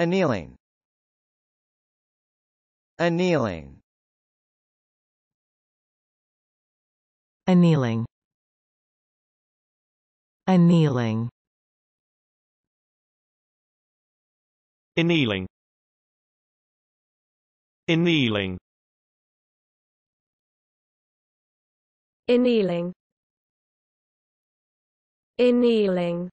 Annealing Annealing Annealing Annealing Annealing Annealing Annealing Annealing